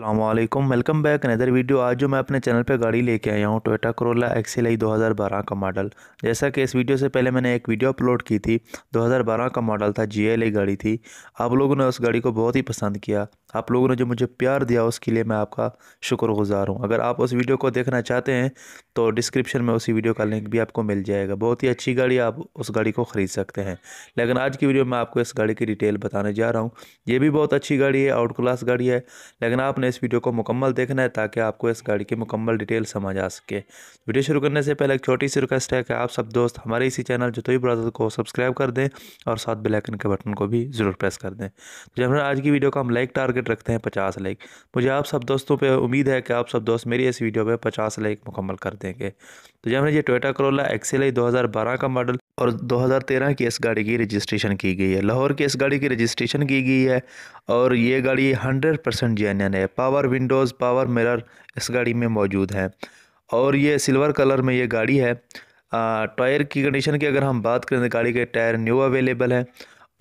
अल्लाम welcome back नदर video आज जो मैं अपने चैनल पर गाड़ी लेके आया हूँ टोयोटा करोला एक्सेल आई 2012 का मॉडल जैसा कि इस वीडियो से पहले मैंने एक वीडियो अपलोड की थी 2012 का मॉडल था जी एल गाड़ी थी आप लोगों ने उस गाड़ी को बहुत ही पसंद किया आप लोगों ने जो मुझे प्यार दिया उसके लिए मैं आपका शुक्रगुजार हूँ अगर आप उस वीडियो को देखना चाहते हैं तो डिस्क्रिप्शन में उसी वीडियो का लिंक भी आपको मिल जाएगा बहुत ही अच्छी गाड़ी आप उस गाड़ी को ख़रीद सकते हैं लेकिन आज की वीडियो में आपको इस गाड़ी की डिटेल बताने जा रहा हूँ ये भी बहुत अच्छी गाड़ी है आउट क्लास गाड़ी है लेकिन आपने आपने इस वीडियो को मुकम्मल देखना है ताकि आपको इस गाड़ी की मुकम्मल डिटेल समझ आ सके वीडियो शुरू करने से पहले एक छोटी सी रिक्वेस्ट है कि आप सब दोस्त हमारे इसी चैनल जतोई ब्रदर को सब्सक्राइब कर दें और साथ बेलाइकन के बटन को भी ज़रूर प्रेस कर दें तो जब आज की वीडियो का हम लाइक टारगेट रखते हैं पचास लाइक मुझे आप सब दोस्तों पर उम्मीद है कि आप सब दोस्त मेरी इस वीडियो पर पचास लाइक मुकम्मल कर देंगे तो जब हमने ये टोटा करोला एक्सेल दो हज़ार बारह का मॉडल और 2013 की इस गाड़ी की रजिस्ट्रेशन की गई है लाहौर की इस गाड़ी की रजिस्ट्रेशन की गई है और ये गाड़ी 100 परसेंट जे है पावर विंडोज़ पावर मिरर इस गाड़ी में मौजूद है और ये सिल्वर कलर में ये गाड़ी है टायर की कंडीशन की अगर हम बात करें तो गाड़ी के टायर न्यू अवेलेबल हैं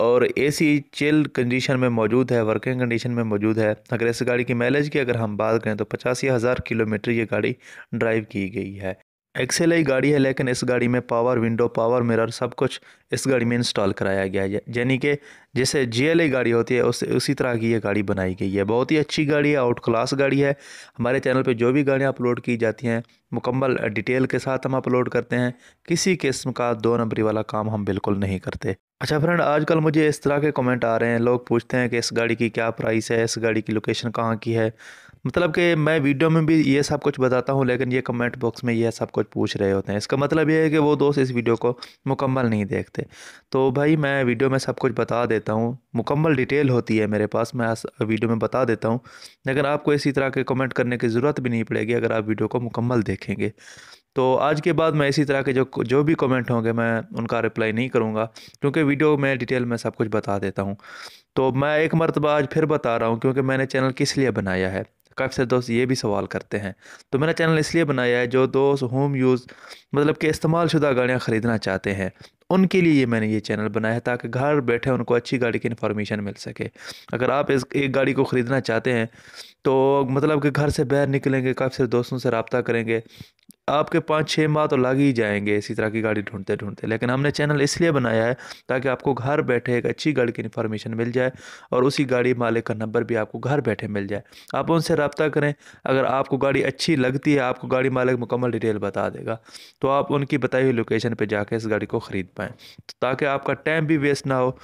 और एसी चिल कंडीशन में मौजूद है वर्किंग कंडीशन में मौजूद है अगर इस गाड़ी की माइलेज की अगर हम बात करें तो पचासी हज़ार किलोमीटर ये गाड़ी ड्राइव की गई है एक्सेल ही गाड़ी है लेकिन इस गाड़ी में पावर विंडो पावर मिरर सब कुछ इस गाड़ी में इंस्टॉल कराया गया है यानी कि जैसे जी गाड़ी होती है उस उसी तरह की ये गाड़ी बनाई गई है बहुत ही अच्छी गाड़ी है आउट क्लास गाड़ी है हमारे चैनल पे जो भी गाड़ियाँ अपलोड की जाती हैं मुकम्मल डिटेल के साथ हम अपलोड करते हैं किसी किस्म का दो नंबरी वाला काम हम बिल्कुल नहीं करते अच्छा फ्रेंड आजकल मुझे इस तरह के कमेंट आ रहे हैं लोग पूछते हैं कि इस गाड़ी की क्या प्राइस है इस गाड़ी की लोकेशन कहाँ की है मतलब कि मैं वीडियो में भी ये सब कुछ बताता हूँ लेकिन ये कमेंट बॉक्स में ये सब कुछ पूछ रहे होते हैं इसका मतलब ये है कि वो दोस्त इस वीडियो को मुकम्मल नहीं देखते तो भाई मैं वीडियो में सब कुछ बता देता हूँ मुकम्मल डिटेल होती है मेरे पास मैं वीडियो में बता देता हूँ लेकिन आपको इसी तरह के कमेंट करने की ज़रूरत भी नहीं पड़ेगी अगर आप वीडियो को मुकम्मल देखेंगे तो आज के बाद मैं इसी तरह के जो जो भी कमेंट होंगे मैं उनका रिप्लाई नहीं करूँगा क्योंकि वीडियो में डिटेल में सब कुछ बता देता हूँ तो मैं एक मरतबा आज फिर बता रहा हूँ क्योंकि मैंने चैनल किस लिए बनाया है तो काफ़ी सारे दोस्त ये भी सवाल करते हैं तो मैंने चैनल इसलिए बनाया है जो दोस्त होम यूज़ मतलब कि इस्तेमाल शुदा गाड़ियाँ ख़रीदना चाहते हैं उनके लिए ये मैंने ये चैनल बनाया है ताकि घर बैठे उनको अच्छी गाड़ी की इन्फॉर्मेशन मिल सके अगर आप इस एक गाड़ी को ख़रीदना चाहते हैं तो मतलब कि घर से बाहर निकलेंगे काफ़ी सारे दोस्तों से रबता करेंगे आपके पाँच छः माह तो लग ही जाएंगे इसी तरह की गाड़ी ढूंढते ढूंढते लेकिन हमने चैनल इसलिए बनाया है ताकि आपको घर बैठे एक अच्छी गाड़ी की इन्फॉर्मेशन मिल जाए और उसी गाड़ी मालिक का नंबर भी आपको घर बैठे मिल जाए आप उनसे रबता करें अगर आपको गाड़ी अच्छी लगती है आपको गाड़ी मालिक मुकम्मल डिटेल बता देगा तो आप उनकी बताई हुई लोकेशन पर जाकर इस गाड़ी को ख़रीद पाएँ ताकि आपका टाइम भी वेस्ट ना हो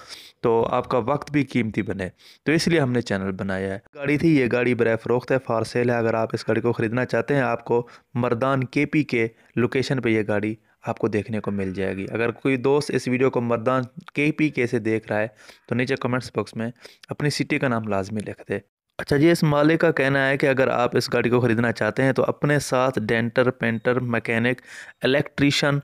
तो आपका वक्त भी कीमती बने तो इसलिए हमने चैनल बनाया है गाड़ी थी ये गाड़ी बर फरोख्त है फारसेल है अगर आप इस गाड़ी को ख़रीदना चाहते हैं आपको मरदान के यूपी के लोकेशन पे ये गाड़ी आपको देखने को मिल जाएगी अगर कोई दोस्त इस वीडियो को मर्दान के पी के से देख रहा है तो नीचे कमेंट्स बॉक्स में अपनी सिटी का नाम लाजमी लिख दे अच्छा जी इस मालिक का कहना है कि अगर आप इस गाड़ी को ख़रीदना चाहते हैं तो अपने साथ डेंटर पेंटर मैकेनिक इलेक्ट्रीशन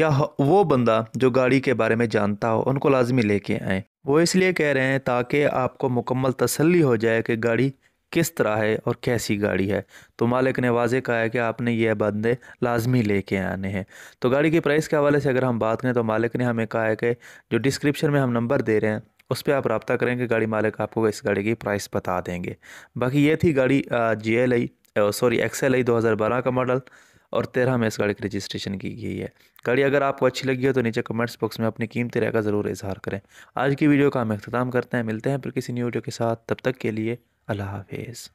या वो बंदा जो गाड़ी के बारे में जानता हो उनको लाजमी लेके आएँ वो इसलिए कह रहे हैं ताकि आपको मुकम्मल तसल्ली हो जाए कि गाड़ी किस तरह है और कैसी गाड़ी है तो मालिक ने वाजे कहा है कि आपने ये बंदे लाजमी लेके आने हैं तो गाड़ी की प्राइस के हवाले से अगर हम बात करें तो मालिक ने हमें कहा है कि जो डिस्क्रिप्शन में हम नंबर दे रहे हैं उस पर आप रबता कि गाड़ी मालिक आपको इस गाड़ी की प्राइस बता देंगे बाकी ये थी गाड़ी जी L I sorry XL I दो हज़ार बारह का मॉडल और तेरह में इस गाड़ी की रजिस्ट्रेशन की गई है गाड़ी अगर आपको अच्छी लगी हो तो नीचे कमेंट्स बॉक्स में अपनी कीमती राय का ज़रूर इजहार करें आज की वीडियो का हम अख्ताम करते हैं मिलते हैं फिर किसी न्यू वीडियो के साथ तब तक के लिए अल्लाह हाफिज़